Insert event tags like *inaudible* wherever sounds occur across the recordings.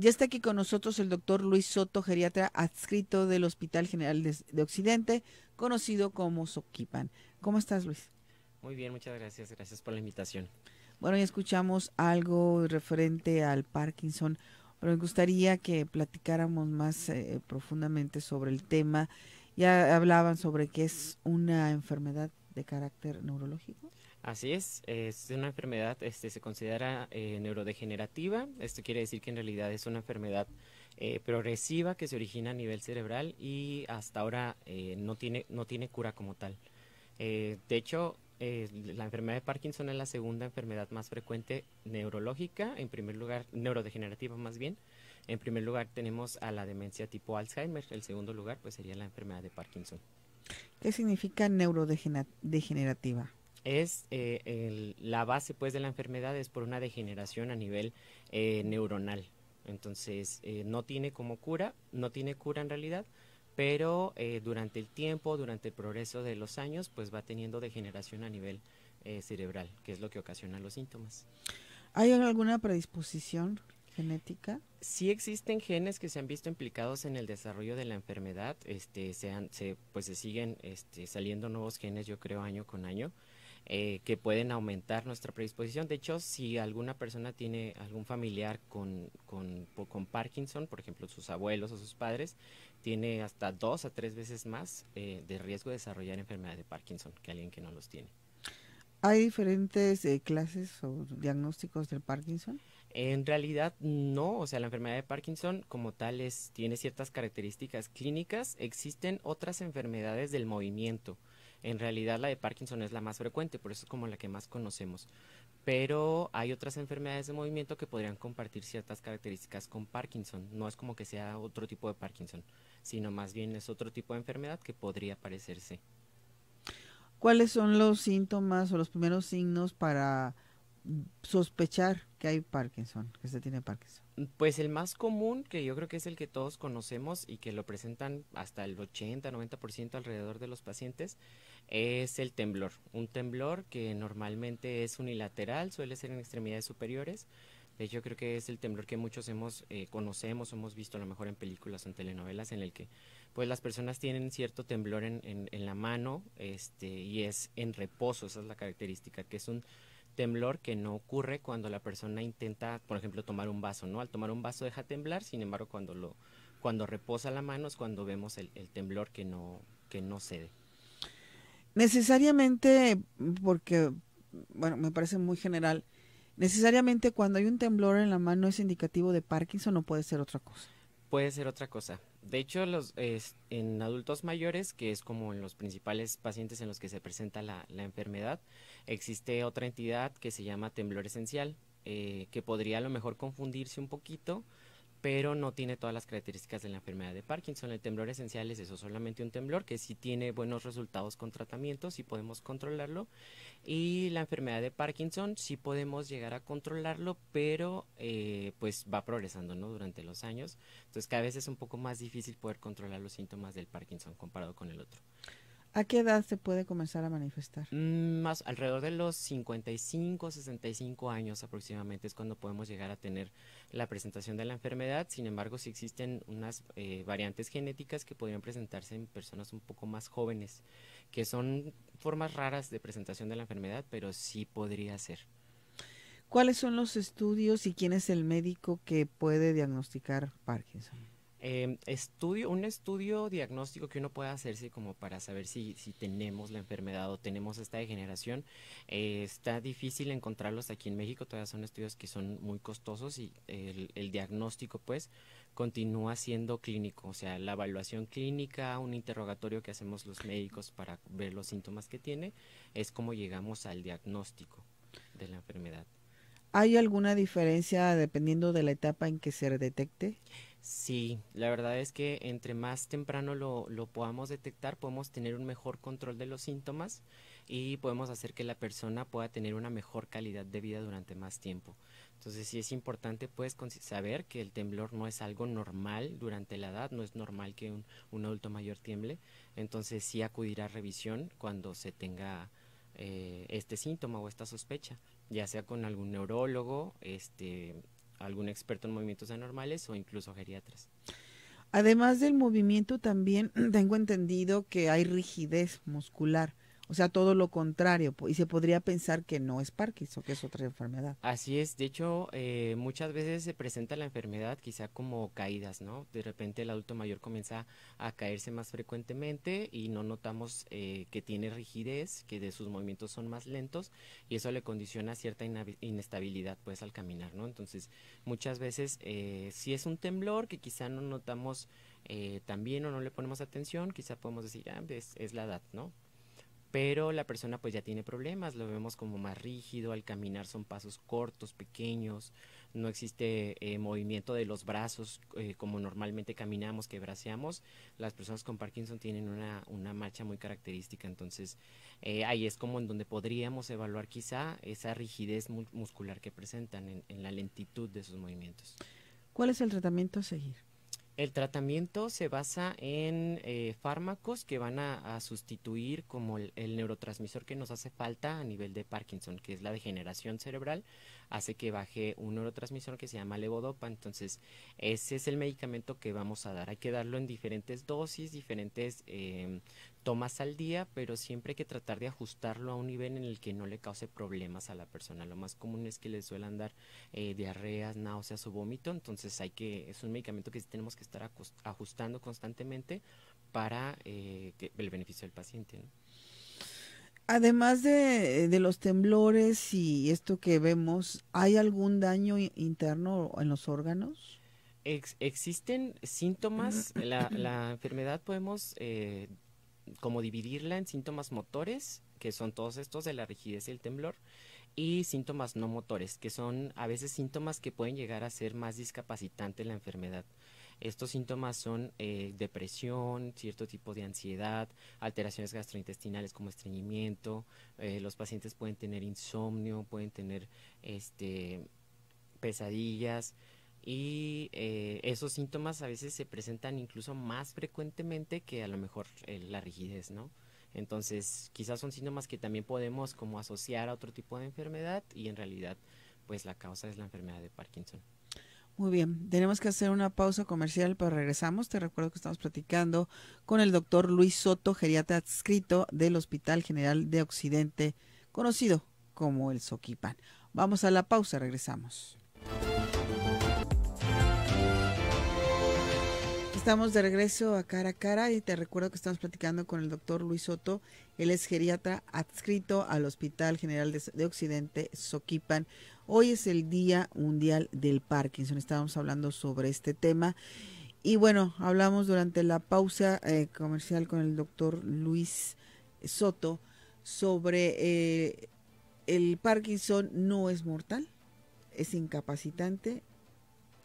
Ya está aquí con nosotros el doctor Luis Soto, geriatra adscrito del Hospital General de, Occidente, conocido como SokiPan. ¿Cómo estás, Luis? Muy bien, muchas gracias. Gracias por la invitación. Bueno, ya escuchamos algo referente al Parkinson, pero me gustaría que platicáramos más eh, profundamente sobre el tema. Ya hablaban sobre que es una enfermedad de carácter neurológico. Así es, es una enfermedad, este, se considera eh, neurodegenerativa, esto quiere decir que en realidad es una enfermedad eh, progresiva que se origina a nivel cerebral y hasta ahora eh, no, tiene, no tiene cura como tal. de hecho, la enfermedad de Parkinson es la segunda enfermedad más frecuente neurológica, en primer lugar, neurodegenerativa más bien. En primer lugar tenemos a la demencia tipo Alzheimer, el segundo lugar pues sería la enfermedad de Parkinson. ¿Qué significa neurodegenerativa? es eh, la base pues de la enfermedad es por una degeneración a nivel eh, neuronal. Entonces eh, no tiene como cura, no tiene cura en realidad, pero durante el tiempo, durante el progreso de los años, pues va teniendo degeneración a nivel cerebral, que es lo que ocasiona los síntomas. ¿Hay alguna predisposición genética? Sí existen genes que se han visto implicados en el desarrollo de la enfermedad, este, se, se pues se siguen este, saliendo nuevos genes, yo creo, año con año. Eh, que pueden aumentar nuestra predisposición. De hecho, si alguna persona tiene algún familiar con, con, con Parkinson, por ejemplo, sus abuelos o sus padres, tiene hasta dos a tres veces más eh, de riesgo de desarrollar enfermedades de Parkinson que alguien que no los tiene. ¿Hay diferentes eh, clases o diagnósticos del Parkinson? En realidad no, o sea, la enfermedad de Parkinson como tal tiene ciertas características clínicas. Existen otras enfermedades del movimiento en realidad la de Parkinson es la más frecuente, por eso es como la que más conocemos. Pero hay otras enfermedades de movimiento que podrían compartir ciertas características con Parkinson. No es como que sea otro tipo de Parkinson, sino más bien es otro tipo de enfermedad que podría parecerse. ¿Cuáles son los síntomas o los primeros signos para sospechar que hay Parkinson, que se tiene Parkinson? Pues el más común, que yo creo que es el que todos conocemos y que lo presentan hasta el 80-90% alrededor de los pacientes, es el temblor. Un temblor que normalmente es unilateral, suele ser en extremidades superiores. De hecho, creo que es el temblor que muchos hemos eh, conocemos, hemos visto a lo mejor en películas o en telenovelas, en el que pues las personas tienen cierto temblor en, en la mano este, y es en reposo, esa es la característica, que es un temblor que no ocurre cuando la persona intenta, por ejemplo, tomar un vaso, ¿no? Al tomar un vaso deja temblar, sin embargo, cuando lo cuando reposa la mano es cuando vemos el, temblor que no que no cede. Necesariamente porque bueno, me parece muy general, necesariamente cuando hay un temblor en la mano es indicativo de Parkinson o puede ser otra cosa. Puede ser otra cosa. De hecho, los, en adultos mayores, que es como en los principales pacientes en los que se presenta la, enfermedad, existe otra entidad que se llama temblor esencial, eh, que podría a lo mejor confundirse un poquito pero no tiene todas las características de la enfermedad de Parkinson. El temblor esencial es eso, solamente un temblor que sí tiene buenos resultados con tratamientos, sí podemos controlarlo. Y la enfermedad de Parkinson sí podemos llegar a controlarlo, pero eh, pues va progresando ¿no? durante los años. Entonces cada vez es un poco más difícil poder controlar los síntomas del Parkinson comparado con el otro. ¿A qué edad se puede comenzar a manifestar? Mm, más alrededor de los 55, 65 años aproximadamente es cuando podemos llegar a tener la presentación de la enfermedad. Sin embargo, sí existen unas eh, variantes genéticas que podrían presentarse en personas un poco más jóvenes, que son formas raras de presentación de la enfermedad, pero sí podría ser. ¿Cuáles son los estudios y quién es el médico que puede diagnosticar Parkinson? Em, estudio, un estudio diagnóstico que uno pueda hacerse como para saber si, tenemos la enfermedad o tenemos esta degeneración, eh, está difícil encontrarlos aquí en México, todavía son estudios que son muy costosos y el, el diagnóstico pues continúa siendo clínico, o sea, la evaluación clínica, un interrogatorio que hacemos los médicos para ver los síntomas que tiene, es como llegamos al diagnóstico de la enfermedad. ¿Hay alguna diferencia dependiendo de la etapa en que se detecte? Sí, la verdad es que entre más temprano lo, podamos detectar, podemos tener un mejor control de los síntomas y podemos hacer que la persona pueda tener una mejor calidad de vida durante más tiempo. Entonces sí es importante pues saber que el temblor no es algo normal durante la edad, no es normal que un, adulto mayor tiemble, entonces sí acudirá a revisión cuando se tenga eh, este síntoma o esta sospecha ya sea con algún neurólogo, este, algún experto en movimientos anormales o incluso geriatras. Además del movimiento, también *clears throat* tengo entendido que hay rigidez muscular. O sea, todo lo contrario. Y se podría pensar que no es Parkinson, que es otra enfermedad. Así es. De hecho, eh, muchas veces se presenta la enfermedad quizá como caídas, ¿no? De repente el adulto mayor comienza a caerse más frecuentemente y no notamos eh, que tiene rigidez, que de sus movimientos son más lentos y eso le condiciona cierta inestabilidad, pues, al caminar, ¿no? Entonces, muchas veces eh, si es un temblor que quizá no notamos también o no le ponemos atención, quizá podemos decir, ah, pues, es la edad, ¿no? pero la persona pues ya tiene problemas, lo vemos como más rígido, al caminar son pasos cortos, pequeños, no existe eh, movimiento de los brazos eh, como normalmente caminamos, que braceamos, las personas con Parkinson tienen una, una marcha muy característica, entonces eh, ahí es como en donde podríamos evaluar quizá esa rigidez muscular que presentan en, en la lentitud de sus movimientos. ¿Cuál es el tratamiento a seguir? El tratamiento se basa en eh, fármacos que van a, sustituir como el, neurotransmisor que nos hace falta a nivel de Parkinson, que es la degeneración cerebral, hace que baje un neurotransmisor que se llama levodopa. Entonces, ese es el medicamento que vamos a dar. Hay que darlo en diferentes dosis, diferentes eh, tomas al día, pero siempre hay que tratar de ajustarlo a un nivel en el que no le cause problemas a la persona. Lo más común es que le suelan dar eh, diarreas, náuseas o vómito, entonces hay que, es un medicamento que tenemos que estar ajustando constantemente para eh, el beneficio del paciente. Además de, los temblores y esto que vemos, ¿hay algún daño interno en los órganos? existen síntomas, la, enfermedad podemos... Eh, como dividirla en síntomas motores, que son todos estos de la rigidez y el temblor, y síntomas no motores, que son a veces síntomas que pueden llegar a ser más discapacitante la enfermedad. Estos síntomas son eh, depresión, cierto tipo de ansiedad, alteraciones gastrointestinales como estreñimiento, eh, los pacientes pueden tener insomnio, pueden tener este, pesadillas, y eh, esos síntomas a veces se presentan incluso más frecuentemente que a lo mejor eh, la rigidez, ¿no? Entonces, quizás son síntomas que también podemos como asociar a otro tipo de enfermedad y en realidad, pues la causa es la enfermedad de Parkinson. Muy bien, tenemos que hacer una pausa comercial, pero regresamos. Te recuerdo que estamos platicando con el doctor Luis Soto, geriatra adscrito del Hospital General de Occidente, conocido como el Soquipan. Vamos a la pausa, regresamos. Estamos de regreso a cara a cara y te recuerdo que estamos platicando con el doctor Luis Soto. Él es geriatra adscrito al Hospital General de, Occidente, Soquipan. Hoy es el Día Mundial del Parkinson. Estábamos hablando sobre este tema. Y bueno, hablamos durante la pausa eh, comercial con el doctor Luis Soto sobre eh, el Parkinson no es mortal, es incapacitante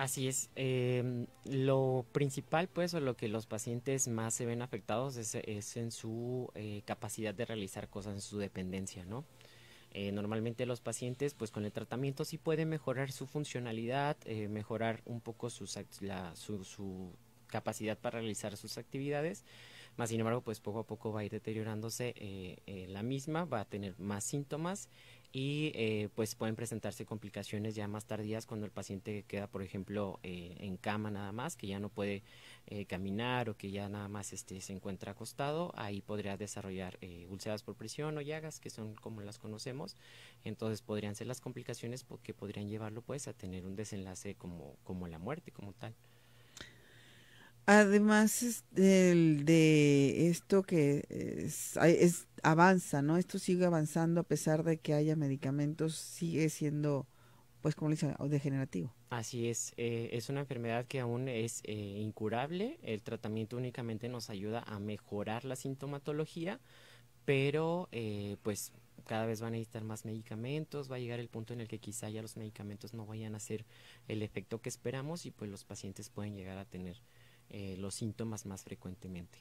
Así es. Em, lo principal, pues, o lo que los pacientes más se ven afectados es, en su eh, capacidad de realizar cosas, en su dependencia, ¿no? Eh, normalmente los pacientes, pues, con el tratamiento sí pueden mejorar su funcionalidad, eh, mejorar un poco sus, su, capacidad para realizar sus actividades, más sin embargo, pues poco a poco va a ir deteriorándose la misma, va a tener más síntomas y eh, pues pueden presentarse complicaciones ya más tardías cuando el paciente queda, por ejemplo, eh, en cama nada más, que ya no puede eh, caminar o que ya nada más este, se encuentra acostado, ahí podría desarrollar úlceras por presión o llagas, que son como las conocemos, entonces podrían ser las complicaciones porque podrían llevarlo pues a tener un desenlace como, como la muerte como tal. Además el de esto que es, avanza, ¿no? Esto sigue avanzando a pesar de que haya medicamentos, sigue siendo, pues como le dicen, degenerativo. Así es, eh, es una enfermedad que aún es eh, incurable, el tratamiento únicamente nos ayuda a mejorar la sintomatología, pero eh, pues cada vez van a necesitar más medicamentos, va a llegar el punto en el que quizá ya los medicamentos no vayan a hacer el efecto que esperamos y pues los pacientes pueden llegar a tener eh, los síntomas más frecuentemente.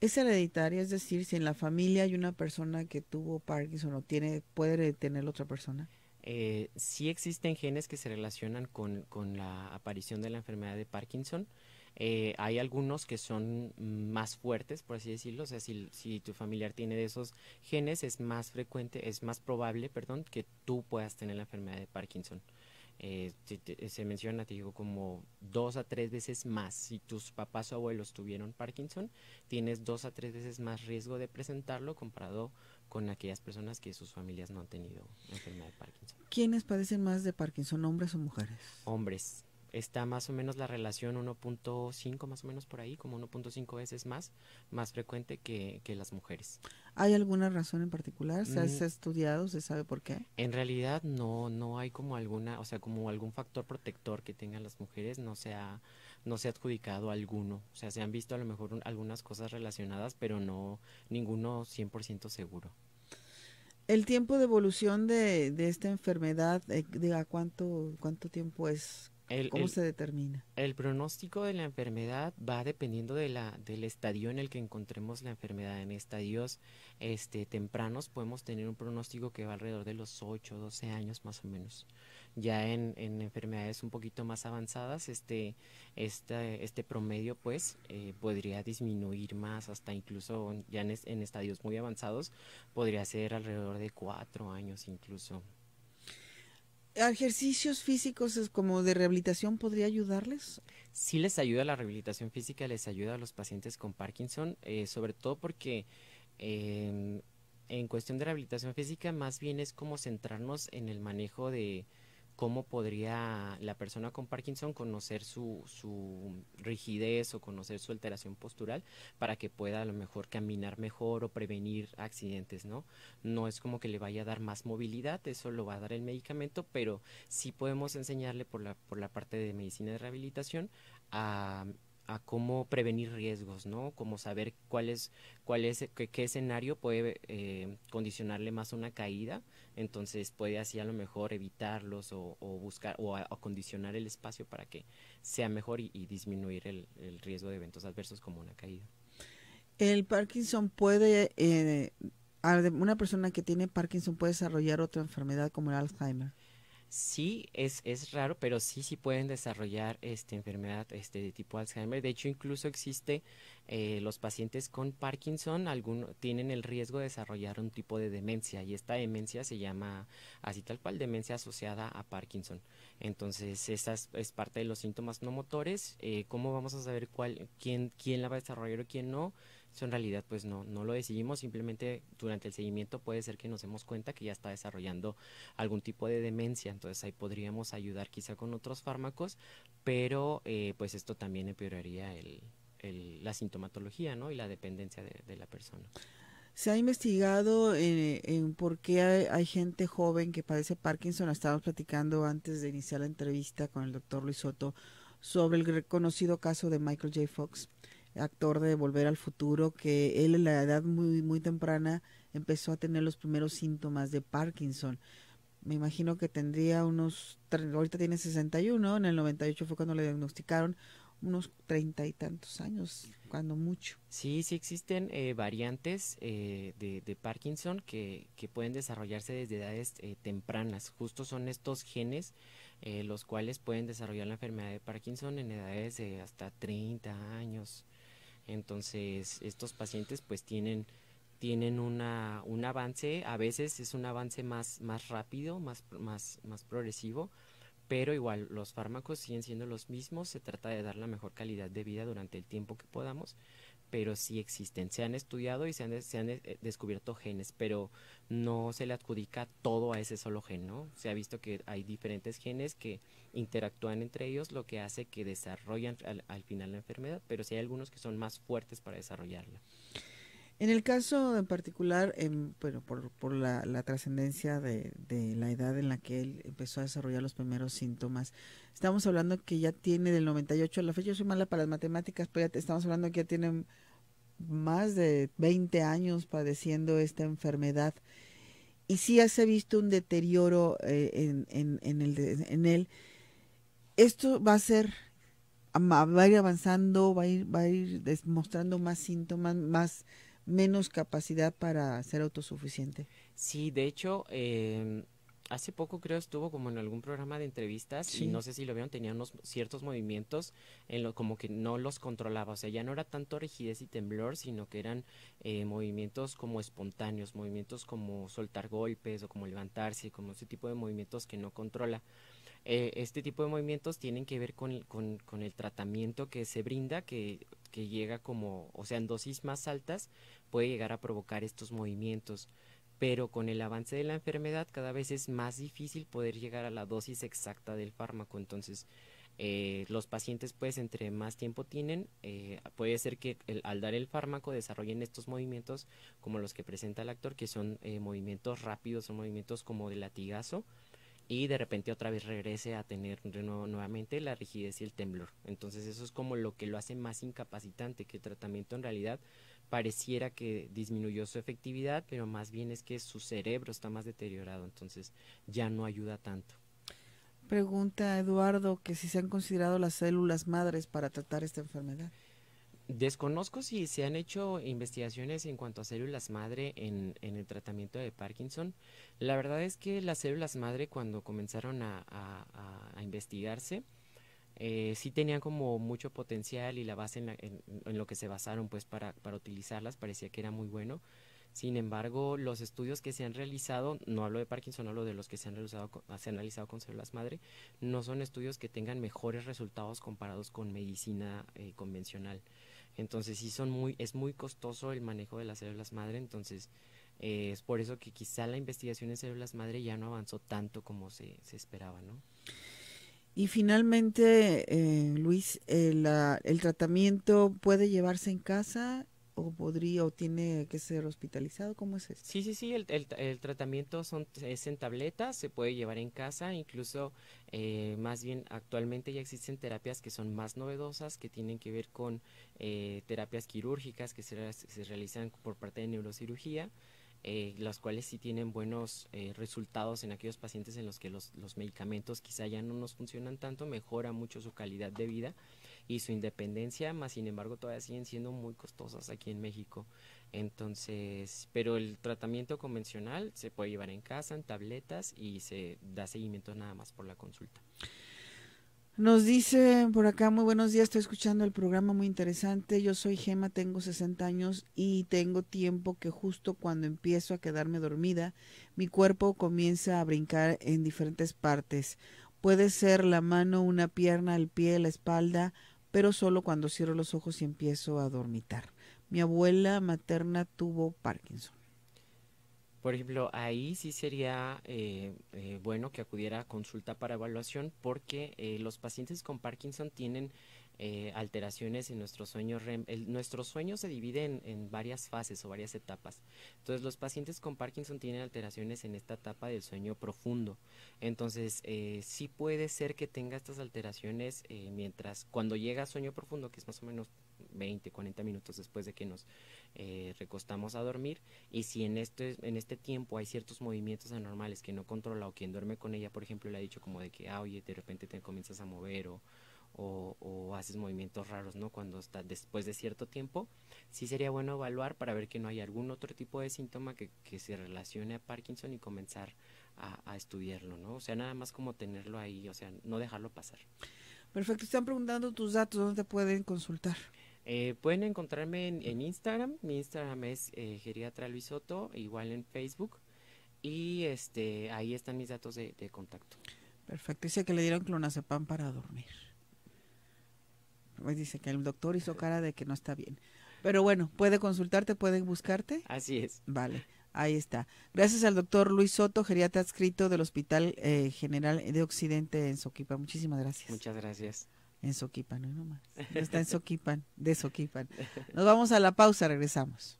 Es hereditaria, es decir, si en la familia hay una persona que tuvo Parkinson o tiene, puede tener otra persona. Eh, sí existen genes que se relacionan con, la aparición de la enfermedad de Parkinson. Eh, hay algunos que son más fuertes, por así decirlo. O sea, si, si, tu familiar tiene de esos genes, es más frecuente, es más probable, perdón, que tú puedas tener la enfermedad de Parkinson. Eh, eh, se menciona, te digo, como dos a tres veces más. Si tus papás o abuelos tuvieron Parkinson, tienes dos a tres veces más riesgo de presentarlo comparado con aquellas personas que sus familias no han tenido enfermedad de Parkinson. ¿Quiénes padecen más de Parkinson, hombres o mujeres? Hombres está más o menos la relación 1.5, más o menos por ahí, como 1.5 veces más, más frecuente que, las mujeres. ¿Hay alguna razón en particular? Mm. ¿Se ha estudiado? ¿Se sabe por qué? En realidad no, no hay como alguna, o sea, como algún factor protector que tengan las mujeres, no se ha, no se adjudicado alguno. O sea, se han visto a lo mejor algunas cosas relacionadas, pero no ninguno 100% seguro. El tiempo de evolución de, de esta enfermedad, eh, diga, ¿cuánto, ¿cuánto tiempo es? ¿Cómo se determina? El pronóstico de la enfermedad va dependiendo de la, del estadio en el que encontremos la enfermedad. En estadios este, tempranos podemos tener un pronóstico que va alrededor de los 8 o 12 años más o menos. Ya en, enfermedades un poquito más avanzadas, este, este promedio pues eh, podría disminuir más, hasta incluso ya en, en estadios muy avanzados podría ser alrededor de 4 años incluso ¿Ejercicios físicos es como de rehabilitación podría ayudarles? Sí les ayuda la rehabilitación física, les ayuda a los pacientes con Parkinson, eh, sobre todo porque em, en cuestión de rehabilitación física más bien es como centrarnos en el manejo de, cómo podría la persona con Parkinson conocer su, rigidez o conocer su alteración postural para que pueda a lo mejor caminar mejor o prevenir accidentes, ¿no? No es como que le vaya a dar más movilidad, eso lo va a dar el medicamento, pero sí podemos enseñarle por la, por la parte de medicina de rehabilitación a a cómo prevenir riesgos, ¿no? Como saber cuál es, cuál es, qué, escenario puede eh, condicionarle más una caída, entonces puede así a lo mejor evitarlos o, buscar o acondicionar el espacio para que sea mejor y, disminuir el, riesgo de eventos adversos como una caída. El Parkinson puede, eh, una persona que tiene Parkinson puede desarrollar otra enfermedad como el Alzheimer sí es, raro, pero sí, sí pueden desarrollar esta enfermedad este, de tipo Alzheimer. De hecho, incluso existe eh, los pacientes con Parkinson, algunos tienen el riesgo de desarrollar un tipo de demencia y esta demencia se llama así tal cual, demencia asociada a Parkinson. Entonces, esa es, parte de los síntomas no motores. Eh, ¿Cómo vamos a saber cuál, quién, quién la va a desarrollar o quién no? Eso en realidad pues no, no lo decidimos, simplemente durante el seguimiento puede ser que nos demos cuenta que ya está desarrollando algún tipo de demencia, entonces ahí podríamos ayudar quizá con otros fármacos, pero eh, pues esto también empeoraría la sintomatología ¿no? y la dependencia de, la persona. Se ha investigado eh, en, por qué hay, gente joven que padece Parkinson. Estábamos platicando antes de iniciar la entrevista con el doctor Luis Soto sobre el reconocido caso de Michael J. Fox actor de Volver al Futuro, que él en la edad muy, muy temprana empezó a tener los primeros síntomas de Parkinson. Me imagino que tendría unos, ahorita tiene 61, en el 98 fue cuando le diagnosticaron, unos treinta y tantos años, cuando mucho. Sí, sí existen eh, variantes eh, de, Parkinson que, que, pueden desarrollarse desde edades eh, tempranas. Justo son estos genes los cuales pueden desarrollar la enfermedad de Parkinson en edades de hasta 30 años. Entonces, estos pacientes pues tienen, una, un avance, a veces es un avance más, rápido, más progresivo, pero igual los fármacos siguen siendo los mismos, se trata de dar la mejor calidad de vida durante el tiempo que podamos, pero sí existen. Se han estudiado y se han, se han eh, descubierto genes, pero no se le adjudica todo a ese solo gen, ¿no? Se ha visto que hay diferentes genes que interactúan entre ellos, lo que hace que desarrollan al, final la enfermedad, pero sí hay algunos que son más fuertes para desarrollarla. En el caso en particular, em, bueno, por, por la, la trascendencia de, la edad en la que él empezó a desarrollar los primeros síntomas, estamos hablando que ya tiene del 98 a la fecha, yo soy mala para las matemáticas, pero ya te, estamos hablando que ya tiene más de 20 años padeciendo esta enfermedad y si se ha visto un deterioro eh, en, el, en, él. Esto va a ser, va a ir avanzando, va a ir, va a ir mostrando más síntomas, más menos capacidad para ser autosuficiente. Sí, de hecho, em, hace poco creo estuvo como en algún programa de entrevistas y no sé si lo vieron, tenía ciertos movimientos en lo, como que no los controlaba, o sea, ya no era tanto rigidez y temblor, sino que eran eh, movimientos como espontáneos, movimientos como soltar golpes o como levantarse, como ese tipo de movimientos que no controla. Eh, este tipo de movimientos tienen que ver con, con, con el tratamiento que se brinda, que, que llega como, o sea, en dosis más altas puede llegar a provocar estos movimientos pero con el avance de la enfermedad cada vez es más difícil poder llegar a la dosis exacta del fármaco. Entonces, eh, los pacientes pues entre más tiempo tienen, eh, puede ser que al dar el fármaco desarrollen estos movimientos como los que presenta el actor, que son eh, movimientos rápidos, son movimientos como de latigazo, y de repente otra vez regrese a tener nuevamente la rigidez y el temblor. Entonces eso es como lo que lo hace más incapacitante, que el tratamiento en realidad pareciera que disminuyó su efectividad, pero más bien es que su cerebro está más deteriorado, entonces ya no ayuda tanto. Pregunta Eduardo que si se han considerado las células madres para tratar esta enfermedad. Desconozco si se han hecho investigaciones en cuanto a células madre en, el tratamiento de Parkinson. La verdad es que las células madre cuando comenzaron a, investigarse, eh, sí tenían como mucho potencial y la base en, lo que se basaron pues para, utilizarlas parecía que era muy bueno. Sin embargo, los estudios que se han realizado, no hablo de Parkinson, hablo de los que se han, realizado, con células madre, no son estudios que tengan mejores resultados comparados con medicina eh, convencional. Entonces sí son muy, es muy costoso el manejo de las células madre, entonces eh, es por eso que quizá la investigación en células madre ya no avanzó tanto como se, se esperaba, ¿no? Y finalmente, eh, Luis, eh, el, tratamiento puede llevarse en casa o podría o tiene que ser hospitalizado? ¿Cómo es eso? Sí, sí, sí, el, tratamiento son, es en tabletas, se puede llevar en casa, incluso eh, más bien actualmente ya existen terapias que son más novedosas, que tienen que ver con eh, terapias quirúrgicas que se, realizan por parte de neurocirugía. Eh, las cuales sí tienen buenos resultados en aquellos pacientes en los que los, los, medicamentos quizá ya no nos funcionan tanto, mejora mucho su calidad de vida y su independencia, más sin embargo todavía siguen siendo muy costosas aquí en México. Entonces, pero el tratamiento convencional se puede llevar en casa, en tabletas y se da seguimiento nada más por la consulta. Nos dice por acá, muy buenos días, estoy escuchando el programa muy interesante. Yo soy Gema, tengo 60 años y tengo tiempo que justo cuando empiezo a quedarme dormida, mi cuerpo comienza a brincar en diferentes partes. Puede ser la mano, una pierna, el pie, la espalda pero solo cuando cierro los ojos y empiezo a dormitar. Mi abuela materna tuvo Parkinson. Por ejemplo, ahí sí sería eh, eh, bueno que acudiera a consulta para evaluación porque eh, los pacientes con Parkinson tienen eh, alteraciones en nuestro sueño REM. nuestro sueño se divide en, varias fases o varias etapas. Entonces los pacientes con Parkinson tienen alteraciones en esta etapa del sueño profundo. Entonces eh, sí puede ser que tenga estas alteraciones eh, mientras cuando llega a sueño profundo, que es más o menos 20, 40 minutos después de que nos eh, recostamos a dormir y si en este, en este tiempo hay ciertos movimientos anormales que no controla o quien duerme con ella, por ejemplo, le ha dicho como de que, ah, oye, de repente te comienzas a mover o, o, haces movimientos raros, ¿no? Cuando está después de cierto tiempo, sí sería bueno evaluar para ver que no hay algún otro tipo de síntoma que, se relacione a Parkinson y comenzar a, estudiarlo, ¿no? O sea, nada más como tenerlo ahí, o sea, no dejarlo pasar. Perfecto, están preguntando tus datos, ¿dónde pueden consultar? Eh, pueden encontrarme en, Instagram, mi Instagram es eh, geriatra Luis igual en Facebook, y este ahí están mis datos de, de contacto. Perfecto, dice que le dieron clonazepam para dormir. Pues dice que el doctor hizo cara de que no está bien. Pero bueno, puede consultarte, puede buscarte. Así es. Vale. Ahí está. Gracias al doctor Luis Soto, geriatra adscrito del Hospital eh, General de Occidente en Soquipa. Muchísimas gracias. Muchas gracias. En Soquipa, no nomás. está en Soquipan, de Soquipan. Nos vamos a la pausa, regresamos.